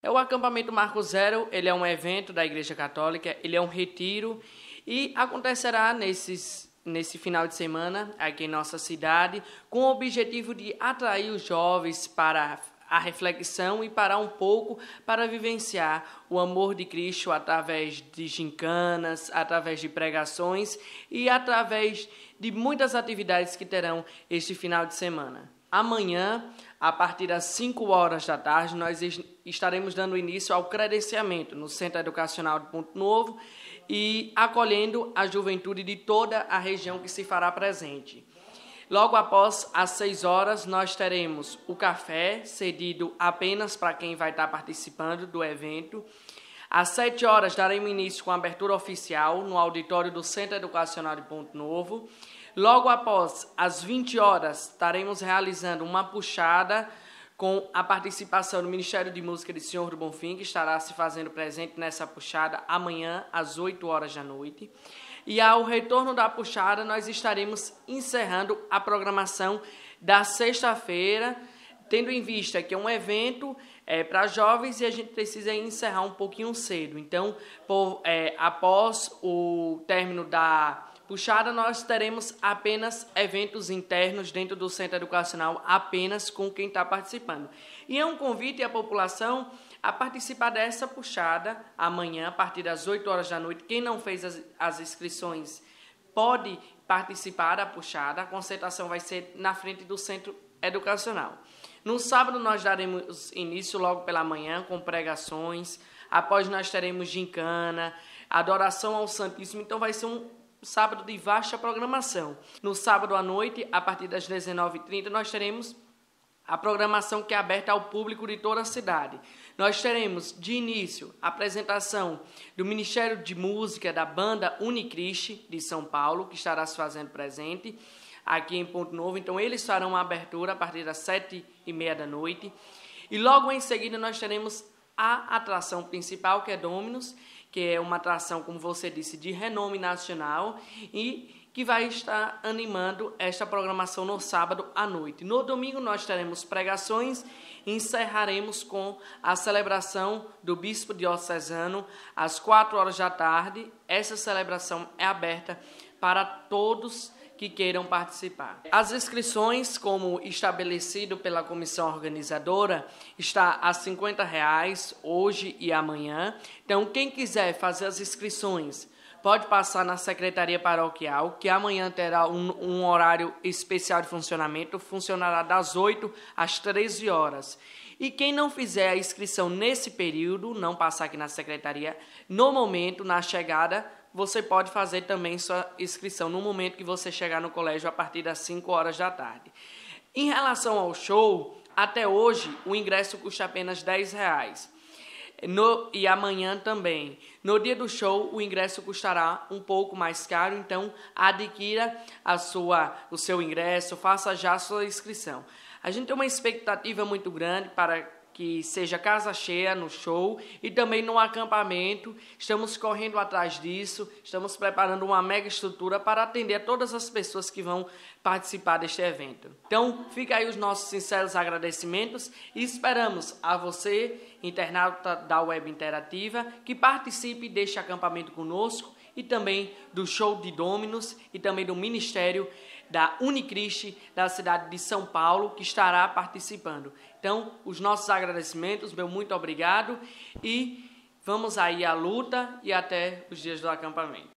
É o acampamento Marco Zero, ele é um evento da Igreja Católica, ele é um retiro e acontecerá nesses, nesse final de semana aqui em nossa cidade, com o objetivo de atrair os jovens para a reflexão e parar um pouco para vivenciar o amor de Cristo através de gincanas, através de pregações e através de muitas atividades que terão este final de semana. Amanhã, a partir das 5 horas da tarde, nós estaremos dando início ao credenciamento no Centro Educacional de Ponto Novo e acolhendo a juventude de toda a região que se fará presente. Logo após as 6 horas, nós teremos o café cedido apenas para quem vai estar participando do evento. Às 7 horas, daremos início com a abertura oficial no auditório do Centro Educacional de Ponto Novo. Logo após as 20 horas, estaremos realizando uma puxada com a participação do Ministério de Música de Senhor do Bonfim, que estará se fazendo presente nessa puxada amanhã às 8 horas da noite. E ao retorno da puxada, nós estaremos encerrando a programação da sexta-feira, tendo em vista que é um evento é, para jovens e a gente precisa encerrar um pouquinho cedo. Então, por, é, após o término da puxada, nós teremos apenas eventos internos dentro do centro educacional, apenas com quem está participando. E é um convite à população a participar dessa puxada amanhã, a partir das 8 horas da noite. Quem não fez as, as inscrições pode participar da puxada. A concentração vai ser na frente do centro educacional. No sábado, nós daremos início logo pela manhã com pregações. Após, nós teremos gincana, adoração ao Santíssimo. Então, vai ser um sábado de vasta programação. No sábado à noite, a partir das 19h30, nós teremos a programação que é aberta ao público de toda a cidade. Nós teremos, de início, a apresentação do Ministério de Música da banda Unicriste de São Paulo, que estará se fazendo presente aqui em Ponto Novo. Então, eles farão a abertura a partir das sete e meia da noite. E logo em seguida, nós teremos a atração principal, que é Dominus, que é uma atração, como você disse, de renome nacional e que vai estar animando esta programação no sábado à noite. No domingo nós teremos pregações e encerraremos com a celebração do Bispo Diocesano às 4 horas da tarde. Essa celebração é aberta para todos que queiram participar. As inscrições, como estabelecido pela comissão organizadora, está a R$ reais hoje e amanhã. Então, quem quiser fazer as inscrições, pode passar na secretaria paroquial, que amanhã terá um, um horário especial de funcionamento, funcionará das 8 às 13 horas. E quem não fizer a inscrição nesse período, não passar aqui na secretaria, no momento, na chegada, você pode fazer também sua inscrição no momento que você chegar no colégio a partir das 5 horas da tarde. Em relação ao show, até hoje o ingresso custa apenas 10 reais. No, e amanhã também. No dia do show, o ingresso custará um pouco mais caro, então adquira a sua, o seu ingresso, faça já a sua inscrição. A gente tem uma expectativa muito grande para que seja casa cheia no show e também no acampamento. Estamos correndo atrás disso, estamos preparando uma mega estrutura para atender a todas as pessoas que vão participar deste evento. Então, fica aí os nossos sinceros agradecimentos e esperamos a você, internauta da Web Interativa, que participe deste acampamento conosco e também do show de Dominus e também do Ministério da Unicriste da cidade de São Paulo, que estará participando. Então, os nossos agradecimentos, meu muito obrigado e vamos aí à luta e até os dias do acampamento.